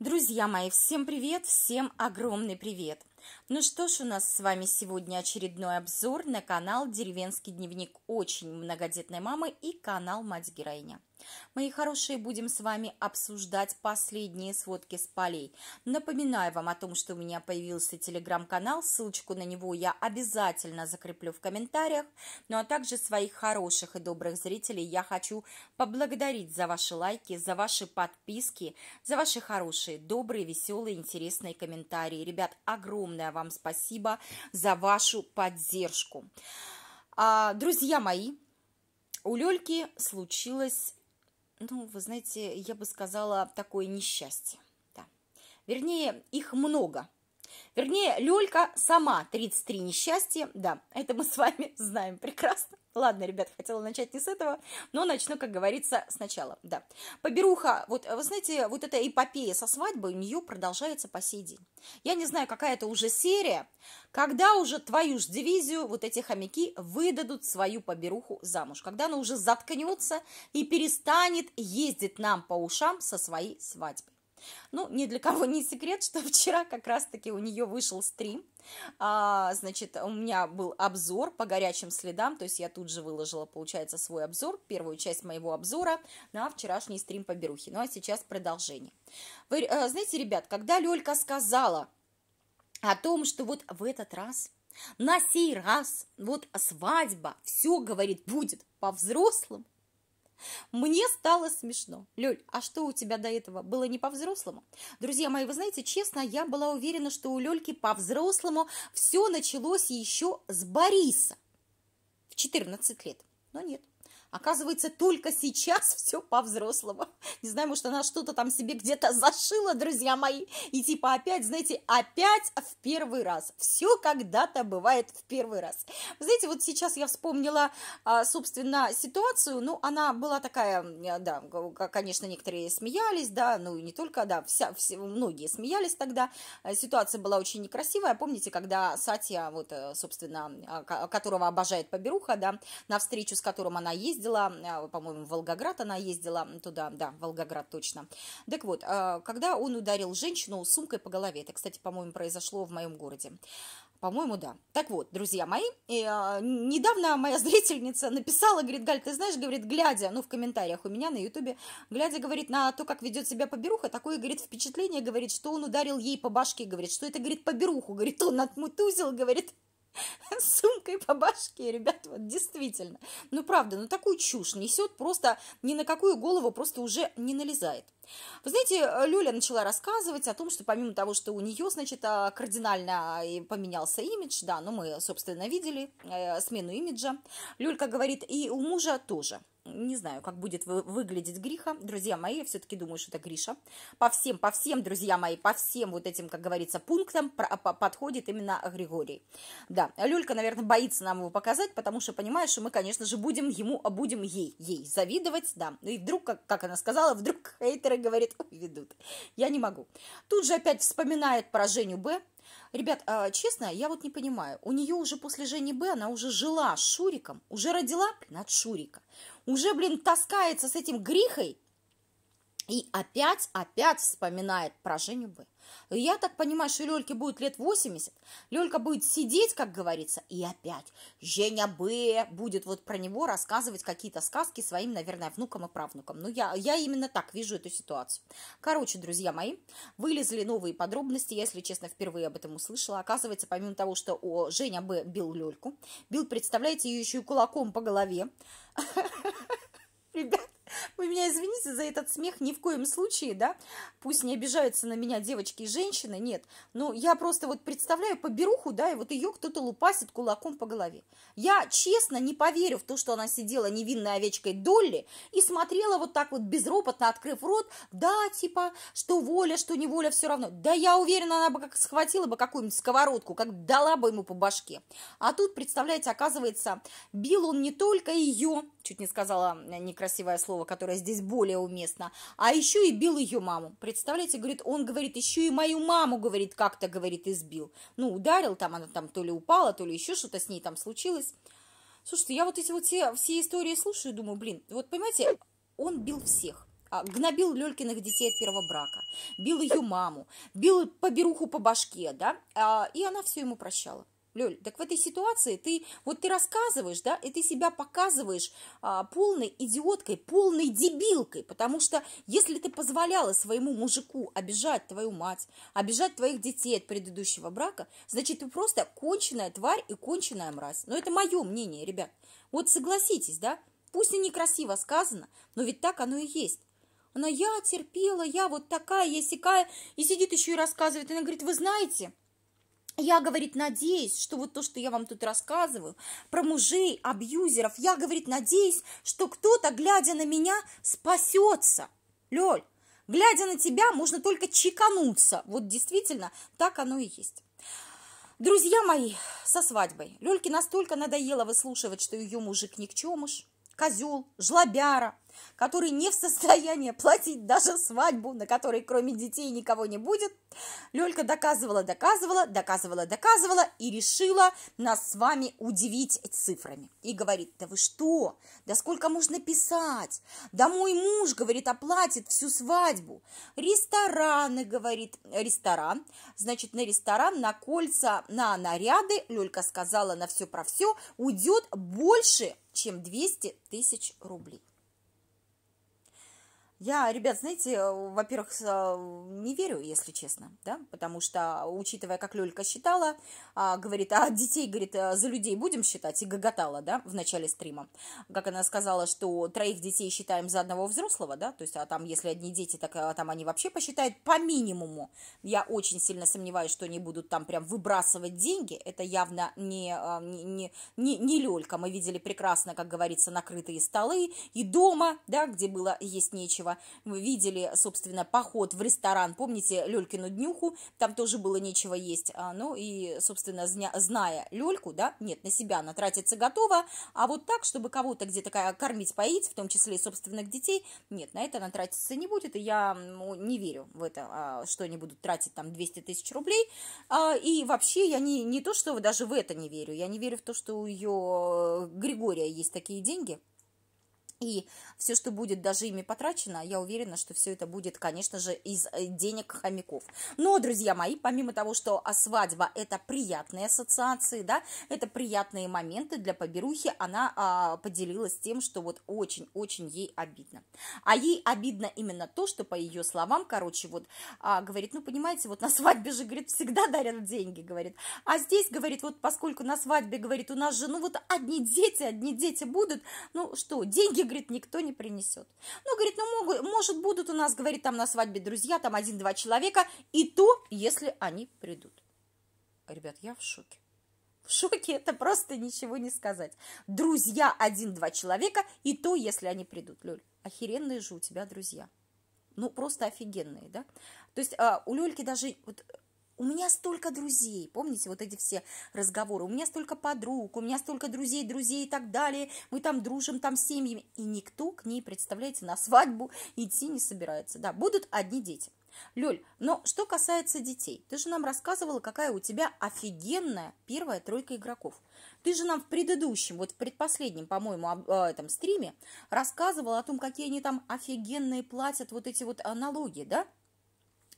Друзья мои, всем привет, всем огромный привет! Ну что ж, у нас с вами сегодня очередной обзор на канал «Деревенский дневник» очень многодетной мамы и канал «Мать-героиня». Мои хорошие, будем с вами обсуждать последние сводки с полей. Напоминаю вам о том, что у меня появился телеграм-канал, ссылочку на него я обязательно закреплю в комментариях, ну а также своих хороших и добрых зрителей я хочу поблагодарить за ваши лайки, за ваши подписки, за ваши хорошие, добрые, веселые, интересные комментарии. Ребят, огромное вам спасибо за вашу поддержку. А, друзья мои, у Лёльки случилось ну, вы знаете, я бы сказала, такое несчастье. Да. Вернее, их много – Вернее, Лёлька сама 33 несчастья. Да, это мы с вами знаем прекрасно. Ладно, ребят, хотела начать не с этого, но начну, как говорится, сначала. Да. Поберуха, вот вы знаете, вот эта эпопея со свадьбой у нее продолжается по сей день. Я не знаю, какая это уже серия, когда уже твою же дивизию вот эти хомяки выдадут свою поберуху замуж, когда она уже заткнется и перестанет ездить нам по ушам со своей свадьбой. Ну, ни для кого не секрет, что вчера как раз-таки у нее вышел стрим. А, значит, у меня был обзор по горячим следам, то есть я тут же выложила, получается, свой обзор, первую часть моего обзора на вчерашний стрим по Берухе. Ну, а сейчас продолжение. Вы, а, знаете, ребят, когда Лёлька сказала о том, что вот в этот раз на сей раз вот свадьба, все, говорит, будет по-взрослому, мне стало смешно. Лёль, а что у тебя до этого было не по-взрослому? Друзья мои, вы знаете, честно, я была уверена, что у Лёльки по-взрослому все началось еще с Бориса в 14 лет. Но нет, Оказывается, только сейчас все по-взрослому. Не знаю, может, она что-то там себе где-то зашила, друзья мои. И типа опять, знаете, опять в первый раз. Все когда-то бывает в первый раз. Знаете, вот сейчас я вспомнила, а, собственно, ситуацию. Ну, она была такая, да, конечно, некоторые смеялись, да, ну, не только, да, вся, все, многие смеялись тогда. А, ситуация была очень некрасивая. Помните, когда Сатья, вот, э, собственно, а, которого обожает Поберуха, да, на встречу с которым она ездит, ездила, а, по-моему, в Волгоград она ездила туда, да, Волгоград точно. Так вот, а, когда он ударил женщину сумкой по голове, это, кстати, по-моему, произошло в моем городе. По-моему, да. Так вот, друзья мои, э, недавно моя зрительница написала, говорит, Галь, ты знаешь, говорит, глядя, ну, в комментариях у меня на ютубе, глядя, говорит, на то, как ведет себя поберуха, такое, говорит, впечатление, говорит, что он ударил ей по башке, говорит, что это, говорит, поберуху, говорит, он отмутузил, говорит, сумкой по башке, ребят, вот действительно. Ну, правда, ну такую чушь несет, просто ни на какую голову просто уже не налезает. Вы знаете, Люля начала рассказывать о том, что помимо того, что у нее, значит, а, кардинально а, поменялся имидж, да, ну мы, собственно, видели э, смену имиджа, Люлька говорит, и у мужа тоже – не знаю, как будет выглядеть Гриха. Друзья мои, я все-таки думаю, что это Гриша. По всем, по всем, друзья мои, по всем вот этим, как говорится, пунктам подходит именно Григорий. Да, Люлька, наверное, боится нам его показать, потому что понимаешь, что мы, конечно же, будем ему, а будем ей, ей завидовать, да. И вдруг, как, как она сказала, вдруг хейтеры, говорит, ведут. Я не могу. Тут же опять вспоминает про Женю Б, Ребят, а, честно, я вот не понимаю. У нее уже после Жени Б она уже жила с Шуриком, уже родила, блин, от Шурика уже, блин, таскается с этим грихой, и опять, опять вспоминает про Женю Б. Я так понимаю, что Лёльке будет лет 80. Лёлька будет сидеть, как говорится, и опять Женя Б. будет вот про него рассказывать какие-то сказки своим, наверное, внукам и правнукам. Но ну, я, я именно так вижу эту ситуацию. Короче, друзья мои, вылезли новые подробности. Я, если честно, впервые об этом услышала. Оказывается, помимо того, что о, Женя Б. бил Лёльку, бил, представляете, ее еще и кулаком по голове вы меня извините за этот смех ни в коем случае, да, пусть не обижаются на меня девочки и женщины, нет, но я просто вот представляю поберуху, да, и вот ее кто-то лупасит кулаком по голове. Я честно не поверю в то, что она сидела невинной овечкой Долли и смотрела вот так вот безропотно, открыв рот, да, типа, что воля, что неволя, все равно. Да я уверена, она бы как схватила бы какую-нибудь сковородку, как дала бы ему по башке. А тут, представляете, оказывается, бил он не только ее, чуть не сказала некрасивое слово, которое здесь более уместно, а еще и бил ее маму. Представляете, говорит, он говорит, еще и мою маму, говорит, как-то, говорит, избил. Ну, ударил, там она там то ли упала, то ли еще что-то с ней там случилось. Слушайте, я вот эти вот все, все истории слушаю и думаю, блин, вот понимаете, он бил всех. А, гнобил Лелькиных детей от первого брака, бил ее маму, бил поберуху по башке, да, а, и она все ему прощала. Лёль, так в этой ситуации ты, вот ты рассказываешь, да, и ты себя показываешь а, полной идиоткой, полной дебилкой, потому что если ты позволяла своему мужику обижать твою мать, обижать твоих детей от предыдущего брака, значит, ты просто конченая тварь и конченая мразь. Но это мое мнение, ребят. Вот согласитесь, да, пусть и некрасиво сказано, но ведь так оно и есть. Она, я терпела, я вот такая, я сякая, и сидит еще и рассказывает. И Она говорит, вы знаете, я, говорит, надеюсь, что вот то, что я вам тут рассказываю про мужей, абьюзеров, я, говорит, надеюсь, что кто-то, глядя на меня, спасется. Лёль, глядя на тебя, можно только чекануться. Вот действительно, так оно и есть. Друзья мои, со свадьбой. Лёльке настолько надоело выслушивать, что ее мужик никчемыш, козел, жлобяра, который не в состоянии платить даже свадьбу, на которой кроме детей никого не будет. Лёлька доказывала, доказывала, доказывала, доказывала и решила нас с вами удивить цифрами. И говорит, да вы что, да сколько можно писать? Да мой муж, говорит, оплатит всю свадьбу. Рестораны, говорит, ресторан, значит, на ресторан, на кольца, на наряды, Лёлька сказала на все про все, уйдет больше, чем 200 тысяч рублей. Я, ребят, знаете, э, во-первых, э, не верю, если честно, да, потому что, учитывая, как Лёлька считала, а, говорит, а детей, говорит, э, за людей будем считать, и гоготала, да, в начале стрима, как она сказала, что троих детей считаем за одного взрослого, да, то есть, а там, если одни дети, так а там они вообще посчитают по минимуму, я очень сильно сомневаюсь, что они будут там прям выбрасывать деньги, это явно не, а, не, не, не Лёлька, мы видели прекрасно, как говорится, накрытые столы и дома, да, где было есть нечего, Лермонтова. Вы видели, собственно, поход в ресторан, помните Лелькину днюху, там тоже было нечего есть. А, ну и, собственно, зная Лельку, да, нет, на себя она тратится готова, а вот так, чтобы кого-то где-то кормить, поить, в том числе и собственных детей, нет, на это она тратиться не будет, и я ну, не верю в это, а, что они будут тратить там 200 тысяч рублей. А, и вообще я не, не то, что даже в это не верю, я не верю в то, что у ее э, Григория есть такие деньги – и все, что будет даже ими потрачено, я уверена, что все это будет, конечно же, из э, денег хомяков. Но, друзья мои, помимо того, что а, свадьба – это приятные ассоциации, да, это приятные моменты для поберухи, она а, поделилась тем, что вот очень-очень ей обидно. А ей обидно именно то, что, по ее словам, короче, вот, а, говорит, ну, понимаете, вот на свадьбе же, говорит, всегда дарят деньги, говорит. А здесь, говорит, вот поскольку на свадьбе, говорит, у нас же, ну, вот одни дети, одни дети будут, ну, что, деньги, говорит, никто не принесет. Ну, говорит, ну, могут, может, будут у нас, говорит, там на свадьбе друзья, там один-два человека, и то, если они придут. Ребят, я в шоке. В шоке это просто ничего не сказать. Друзья один-два человека, и то, если они придут. Лёль, охеренные же у тебя друзья. Ну, просто офигенные, да? То есть а, у Лёльки даже вот у меня столько друзей, помните вот эти все разговоры, у меня столько подруг, у меня столько друзей, друзей и так далее, мы там дружим, там с семьями, и никто к ней, представляете, на свадьбу идти не собирается, да, будут одни дети. Лёль, но что касается детей, ты же нам рассказывала, какая у тебя офигенная первая тройка игроков. Ты же нам в предыдущем, вот в предпоследнем, по-моему, а, этом стриме рассказывала о том, какие они там офигенные платят вот эти вот налоги, да?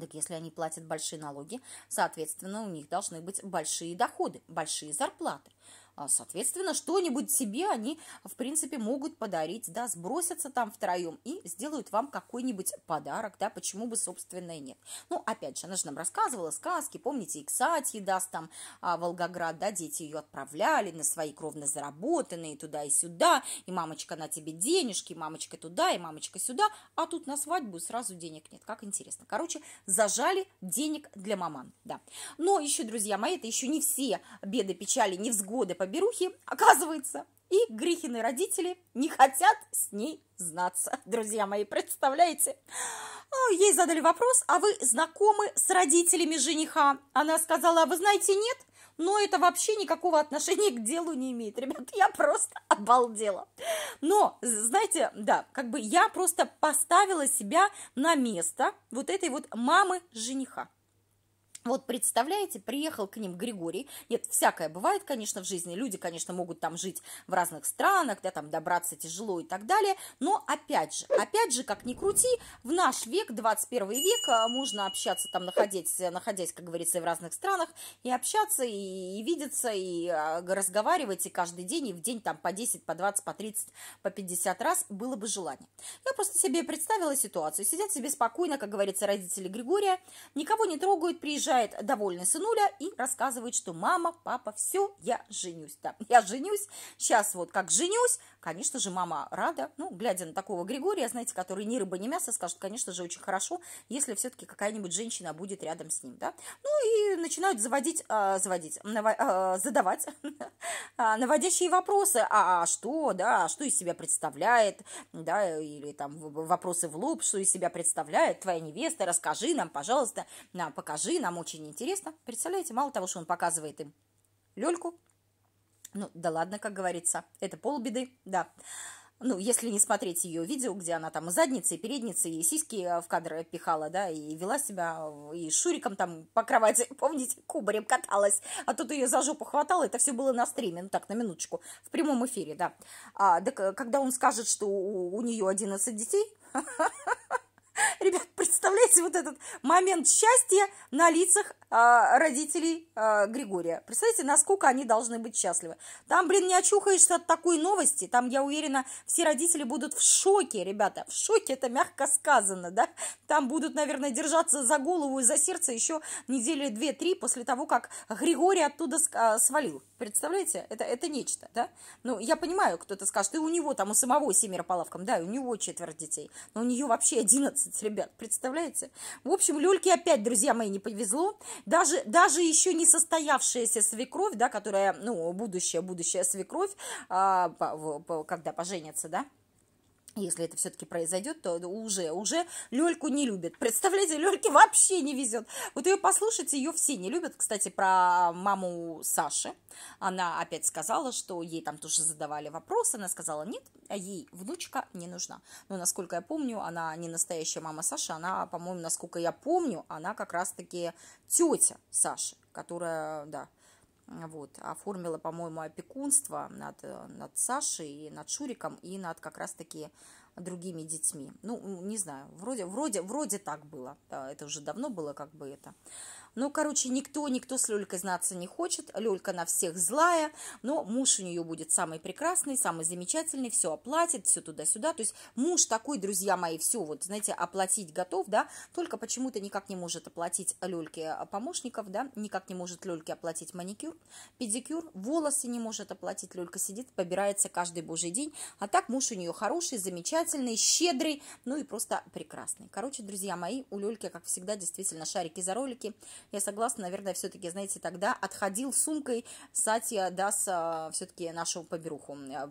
Так если они платят большие налоги, соответственно, у них должны быть большие доходы, большие зарплаты. А, соответственно, что-нибудь себе они, в принципе, могут подарить, да, сбросятся там втроем и сделают вам какой-нибудь подарок, да, почему бы, собственно, и нет. Ну, опять же, она же нам рассказывала сказки, помните, и кстати, даст там а, Волгоград, да, дети ее отправляли на свои кровно заработанные туда и сюда, и мамочка на тебе денежки, и мамочка туда, и мамочка сюда, а тут на свадьбу сразу денег нет, как интересно. Короче, зажали денег для маман, да. Но еще, друзья мои, это еще не все беды, печали, невзгоды, поберухи, оказывается, и Грихины родители не хотят с ней знаться. Друзья мои, представляете? А, ей задали вопрос, а вы знакомы с родителями жениха? Она сказала, «А вы знаете, нет, но это вообще никакого отношения к делу не имеет. Ребят, я просто обалдела. Но, знаете, да, как бы я просто поставила себя на место вот этой вот мамы жениха. Вот представляете, приехал к ним Григорий, нет, всякое бывает, конечно, в жизни, люди, конечно, могут там жить в разных странах, да, там добраться тяжело и так далее, но опять же, опять же, как ни крути, в наш век, 21 век, а, можно общаться там, находясь, находясь, как говорится, в разных странах, и общаться, и, и видеться, и а, разговаривать, и каждый день, и в день там по 10, по 20, по 30, по 50 раз было бы желание. Я просто себе представила ситуацию, сидят себе спокойно, как говорится, родители Григория, никого не трогают, приезжают приезжает довольный сынуля и рассказывает, что мама, папа, все, я женюсь. Да, я женюсь, сейчас вот как женюсь, конечно же, мама рада. Ну, глядя на такого Григория, знаете, который ни рыба, ни мясо, скажет, конечно же, очень хорошо, если все-таки какая-нибудь женщина будет рядом с ним, да. Ну, и начинают заводить, э, заводить, наво, э, задавать а, наводящие вопросы, а, а что, да, что из себя представляет, да, или там вопросы в лоб, что из себя представляет твоя невеста, расскажи нам, пожалуйста, нам покажи нам, очень интересно. Представляете, мало того, что он показывает им Лёльку, ну, да ладно, как говорится, это полбеды, да. Ну, если не смотреть ее видео, где она там и задницы, и передницы, и сиськи э, в кадры пихала, да, и вела себя, э, и шуриком там по кровати, помните, кубарем каталась, а тут ее за жопу хватало, это все было на стриме, ну так, на минуточку, в прямом эфире, да. А, да э, когда он скажет, что у, у нее 11 детей, ребят, представляете вот этот момент счастья на лицах э, родителей э, Григория. Представляете, насколько они должны быть счастливы. Там, блин, не очухаешься от такой новости. Там, я уверена, все родители будут в шоке, ребята. В шоке это мягко сказано, да. Там будут, наверное, держаться за голову и за сердце еще недели две-три после того, как Григорий оттуда а, свалил. Представляете, это, это нечто, да. Ну, я понимаю, кто-то скажет, и у него там у самого семеро по да, у него четверо детей. Но у нее вообще одиннадцать, ребят, представляете представляете? В общем, люльке опять, друзья мои, не повезло. Даже, даже еще не состоявшаяся свекровь, да, которая, ну, будущая, будущая свекровь, а, по, по, когда поженится, да, если это все-таки произойдет, то уже, уже Лельку не любит. Представляете, Лельке вообще не везет. Вот ее послушайте, ее все не любят. Кстати, про маму Саши. Она опять сказала, что ей там тоже задавали вопрос. Она сказала, нет, а ей внучка не нужна. Но, насколько я помню, она не настоящая мама Саши. Она, по-моему, насколько я помню, она как раз-таки тетя Саши, которая, да, Э, вот, оформила, по-моему, опекунство над, э, над Сашей, и над Шуриком и над как раз-таки другими детьми. Ну, не знаю, вроде, вроде, вроде так было. Да, это уже давно было, как бы это. Ну, короче, никто, никто с Лёлькой знаться не хочет. Лёлька на всех злая, но муж у нее будет самый прекрасный, самый замечательный, все оплатит, все туда-сюда. То есть муж такой, друзья мои, все, вот, знаете, оплатить готов, да, только почему-то никак не может оплатить Лёльке а, помощников, да, никак не может Лёльке оплатить маникюр, педикюр, волосы не может оплатить, Лёлька сидит, побирается каждый божий день, а так муж у нее хороший, замечательный, щедрый, ну и просто прекрасный. Короче, друзья мои, у Лёльки, как всегда, действительно шарики за ролики, я согласна, наверное, все-таки, знаете, тогда отходил сумкой Сатья Дас а, все-таки нашу поберуху. Э,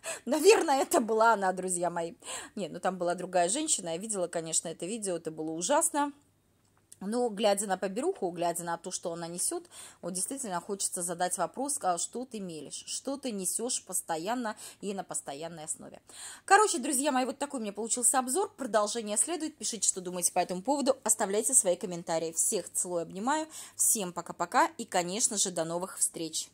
наверное, это была она, друзья мои. Не, ну там была другая женщина, я видела, конечно, это видео, это было ужасно. Но, ну, глядя на поберуху, глядя на то, что она несет, вот действительно хочется задать вопрос, а что ты мелешь, что ты несешь постоянно и на постоянной основе. Короче, друзья мои, вот такой у меня получился обзор. Продолжение следует. Пишите, что думаете по этому поводу. Оставляйте свои комментарии. Всех целую, обнимаю. Всем пока-пока и, конечно же, до новых встреч.